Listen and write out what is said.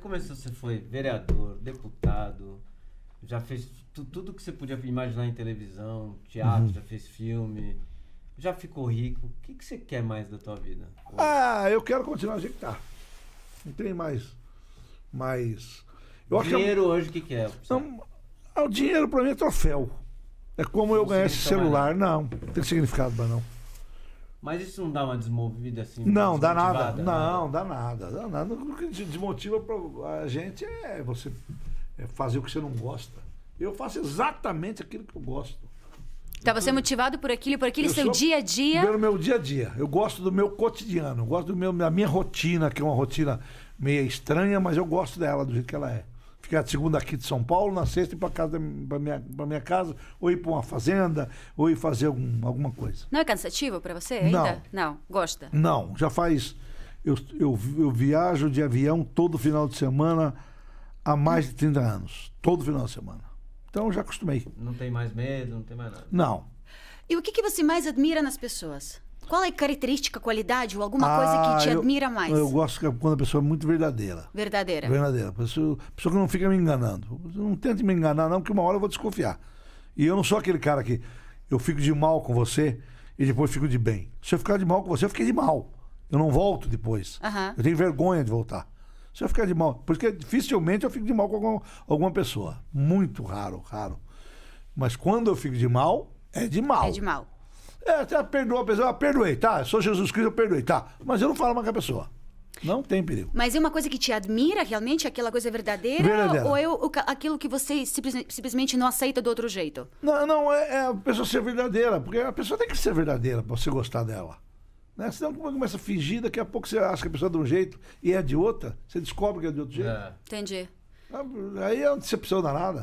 Começou, você foi vereador, deputado, já fez tudo que você podia imaginar em televisão, teatro, uhum. já fez filme, já ficou rico. O que, que você quer mais da tua vida? Ah, eu quero continuar a gente tá. Não tem mais. mais... Eu é dinheiro hoje, o que, que é? Não, é ah, o dinheiro para mim é troféu. É como não eu ganhar esse celular. Mais. Não, não tem significado, mas não. Mas isso não dá uma desmovida assim? Não, dá nada. Não, dá nada. Dá nada. O que desmotiva a gente é você é fazer o que você não gosta. Eu faço exatamente aquilo que eu gosto. Estava tá, sendo é motivado por aquilo, por aquele eu seu dia a dia? Pelo meu dia a dia. Eu gosto do meu cotidiano, eu gosto do meu, da minha rotina, que é uma rotina meio estranha, mas eu gosto dela, do jeito que ela é ficar de segunda aqui de São Paulo, na sexta ir para casa para minha, pra minha casa, ou ir para uma fazenda, ou ir fazer algum, alguma coisa. Não é cansativo para você ainda? Não. Não, gosta? Não, já faz. Eu, eu, eu viajo de avião todo final de semana há mais de 30 anos. Todo final de semana. Então já acostumei. Não tem mais medo, não tem mais nada. Não. E o que, que você mais admira nas pessoas? Qual é a característica, qualidade ou alguma ah, coisa que te ah, eu, admira mais? Eu gosto é quando a pessoa é muito verdadeira. Verdadeira. Verdadeira. Pessoa, pessoa que não fica me enganando. Não tente me enganar, não, porque uma hora eu vou desconfiar. E eu não sou aquele cara que eu fico de mal com você e depois fico de bem. Se eu ficar de mal com você, eu fiquei de mal. Eu não volto depois. Uhum. Eu tenho vergonha de voltar. Se eu ficar de mal. Porque dificilmente eu fico de mal com alguma, alguma pessoa. Muito raro, raro. Mas quando eu fico de mal, é de mal. É de mal. É, até perdoa, a pessoa, perdoei, tá? Sou Jesus Cristo, eu perdoei, tá? Mas eu não falo mais com a pessoa. Não tem perigo. Mas é uma coisa que te admira realmente? Aquela coisa verdadeira? verdadeira. Ou é o, aquilo que você simplesmente não aceita do outro jeito? Não, não é, é, a pessoa ser verdadeira. Porque a pessoa tem que ser verdadeira pra você gostar dela. Né? Senão começa a fingir, daqui a pouco você acha que a pessoa é de um jeito e é de outra. Você descobre que é de outro jeito. É. Entendi. Ah, aí é uma decepção danada.